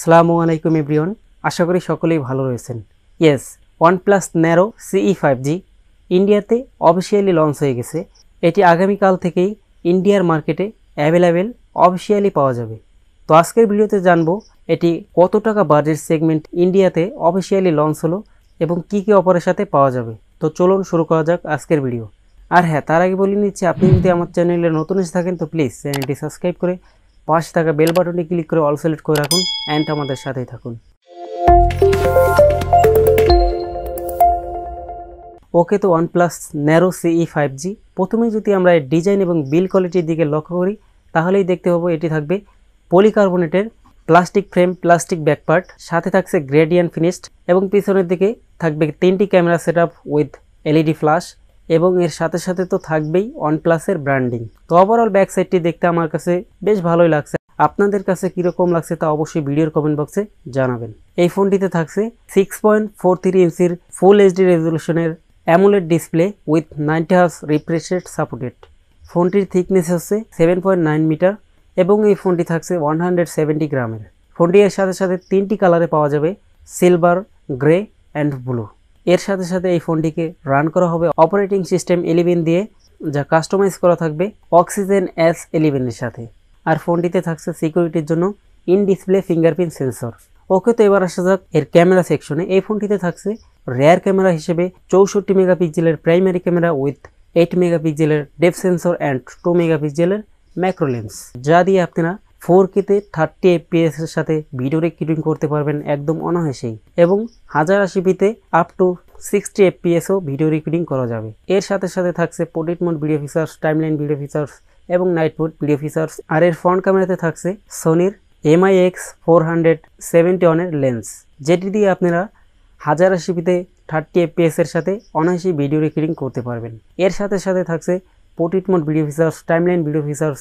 সালামু আলাইকুম ইব্রিয়ন আশা করি সকলেই ভালো রয়েছেন yes one plus Nord C E five G ইন্ডিয়াতে অফিসিয়ালি লঞ্চ হয়ে গেছে এটি আগামীকাল থেকেই ইন্ডিয়ার মার্কেটে অ্যাভেলেবেল অফিসিয়ালি পাওয়া যাবে তো আজকের ভিডিওতে জানবো এটি কত টাকা বাজেট সেগমেন্ট ইন্ডিয়াতে অফিসিয়ালি লঞ্চ হলো এবং কি কী অপারের সাথে পাওয়া যাবে তো চলুন শুরু করা যাক আজকের ভিডিও আর হ্যাঁ তার আগে বলে নিচ্ছি আপনি যদি আমার চ্যানেলে নতুন এসে থাকেন তো প্লিজ চ্যানেলটি সাবস্ক্রাইব করে পাশে থাকা বেল বাটনে ক্লিক করে অল সিলেক্ট করে রাখুন অ্যান্ড আমাদের সাথেই থাকুন ওকে তো OnePlus Nord C E five G প্রথমেই যদি আমরা ডিজাইন এবং বিল কোয়ালিটির দিকে লক্ষ্য করি তাহলেই দেখতে পাবো এটি থাকবে পলিকার্বোনেটের প্লাস্টিক ফ্রেম প্লাস্টিক ব্যাকপার্ট সাথে থাকছে গ্রেডিয়ান ফিনিশড এবং পিছনের দিকে থাকবে তিনটি camera set up with LED flash এবং এর সাথে সাথে তো থাকবেই ওয়ান প্লাসের ব্র্যান্ডিং তো ওভারঅল ব্যাক সাইডটি দেখতে আমার কাছে বেশ ভালোই লাগছে আপনাদের কাছে কীরকম লাগছে তা অবশ্যই ভিডিওর কমেন্ট বক্সে জানাবেন এই ফোনটিতে থাকছে সিক্স পয়েন্ট ফোর থ্রি ইঞ্চির ফুল এইচডি রেজলিউশনের AMOLED display with ninety hertz refreshed supported ফোনটির থিকনেস হচ্ছে সেভেন পয়েন্ট নাইন মিটার এবং এই ফোনটি থাকছে ওয়ান হান্ড্রেড সেভেন্টি গ্রামের ফোনটি এর সাথে সাথে তিনটি কালারে পাওয়া যাবে সিলভার গ্রে অ্যান্ড ব্লু এর সাথে সাথে এই ফোনটিকে রান করা হবে অপারেটিং সিস্টেম ইলেভেন দিয়ে যা কাস্টমাইজ করা থাকবে অক্সিজেন এস ইলেভেনের সাথে আর ফোনটিতে থাকছে সিকিউরিটির জন্য in display fingerprint sensor okay তো এবার আসা যাক এর ক্যামেরা সেকশনে এই ফোনটিতে থাকছে রেয়ার ক্যামেরা হিসেবে চৌষট্টি মেগাপিক্সেলের প্রাইমারি ক্যামেরা উইথ এইট মেগাপিক্সেলের ডেপ সেন্সর অ্যান্ড টু মেগাপিক্সেলের ম্যাক্রোলেন্স যা দিয়ে আপনারা ফোর কেতে থার্টি এর সাথে ভিডিও রেকর্ডিং করতে পারবেন একদম অনায়াসেই এবং হাজার আশি পিতে আপ টু সিক্সটি এফপিএসও ভিডিও রেকর্ডিং করা যাবে এর সাথে সাথে থাকছে portrait mode video features timeline video features এবং নাইট মোড ভিডিও ফিচার্স আর এর ফ্রন্ট ক্যামেরাতে থাকছে সোনির M I X four hundred seventy ওয়ানের লেন্স যেটি দিয়ে আপনারা হাজার আশি পিতে থার্টি এর সাথে অনায়াসে ভিডিও রেকর্ডিং করতে পারবেন এর সাথে সাথে থাকছে portrait mode video features timeline video features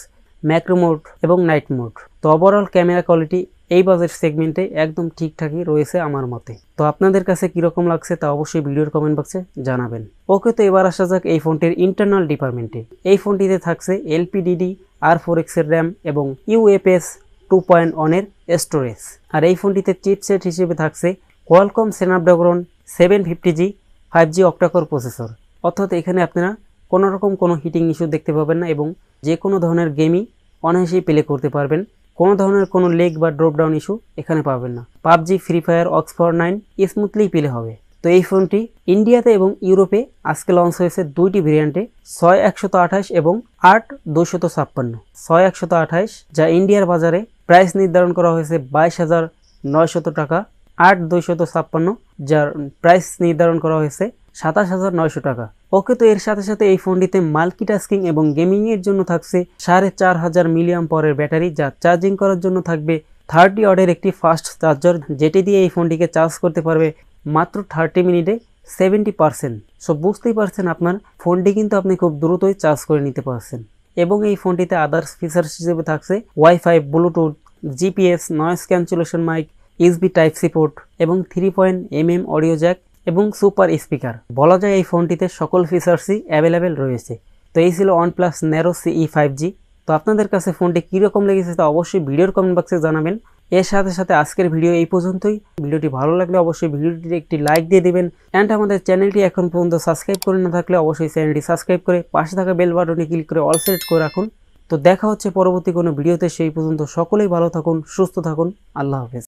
macro mode এবং নাইট মোড তো ওভারঅল ক্যামেরা কোয়ালিটি এই বাজেট সেগমেন্টে একদম ঠিকঠাকই রয়েছে আমার মতে তো আপনাদের কাছে কীরকম লাগছে তা অবশ্যই ভিডিওর কমেন্ট বক্সে জানাবেন ওকে তো এবার আসা যাক এই ফোনটির ইন্টারনাল ডিপার্টমেন্টে এই ফোনটিতে থাকছে এলপিডিডি আর ফোর এক্সের র্যাম এবং ইউএফএস টু পয়েন্ট ওয়ানের স্টোরেজ আর এই ফোনটিতে চিপসেট হিসেবে থাকছে Qualcomm Snapdragon seven fifty G five G octacore processor অর্থাৎ এখানে আপনারা কোনোরকম কোনো হিটিং ইস্যু দেখতে পাবেন না এবং যে কোনো ধরনের গেমই অনায়াসেই প্লে করতে পারবেন কোনো ধরনের কোনো লেগ বা ড্রপডাউন ইস্যু এখানে পাবেন না পাবজি ফ্রি ফায়ার অক্সফোর্ড নাইন স্মুথলি প্লে হবে তো এই ফোনটি ইন্ডিয়াতে এবং ইউরোপে আজকে লঞ্চ হয়েছে দুইটি ভেরিয়েন্টে ছয় একশত আঠাশ এবং আট দুশত ছাপ্পান্ন ছয় একশত আঠাশ যা ইন্ডিয়ার বাজারে প্রাইস নির্ধারণ করা হয়েছে বাইশ হাজার নয়শত টাকা আট দুইশত ছাপ্পান্ন যার প্রাইস নির্ধারণ করা হয়েছে সাতাশ হাজার নয়শো টাকা ওকে তো এর সাথে সাথে এই ফোনটিতে মাল্টিটাস্কিং এবং গেমিংয়ের জন্য থাকছে সাড়ে চার হাজার মিলিয়াম পরের ব্যাটারি যা চার্জিং করার জন্য থাকবে থার্টি ওয়ার্ডের একটি ফাস্ট চার্জার যেটি দিয়ে এই ফোনটিকে চার্জ করতে পারবে মাত্র থার্টি মিনিটে সেভেন্টি পারসেন্ট সো বুঝতেই পারছেন আপনার ফোনটি কিন্তু আপনি খুব দ্রুতই চার্জ করে নিতে পারছেন এবং এই ফোনটিতে আদার্স ফিচার্স হিসেবে থাকছে WiFi Bluetooth GPS noise cancellation mic USB type C port এবং three point M M audio jack এবং সুপার স্পিকার বলা যায় এই ফোনটিতে সকল ফিচার্সই অ্যাভেলেবেল রয়েছে তো এই ছিল one plus Nord C E five G তো আপনাদের কাছে ফোনটি কীরকম লেগেছে তা অবশ্যই ভিডিওর কমেন্ট বক্সে জানাবেন এর সাথে সাথে আজকের ভিডিও এই পর্যন্তই ভিডিওটি ভালো লাগলে অবশ্যই ভিডিওটিতে একটি লাইক দিয়ে দেবেন অ্যান্ড আমাদের চ্যানেলটি এখন পর্যন্ত সাবস্ক্রাইব করে না থাকলে অবশ্যই চ্যানেলটি সাবস্ক্রাইব করে পাশে থাকা বেল বাটনে ক্লিক করে অল সেট করে রাখুন তো দেখা হচ্ছে পরবর্তী কোনো ভিডিওতে সেই পর্যন্ত সকলেই ভালো থাকুন সুস্থ থাকুন আল্লাহ হাফেজ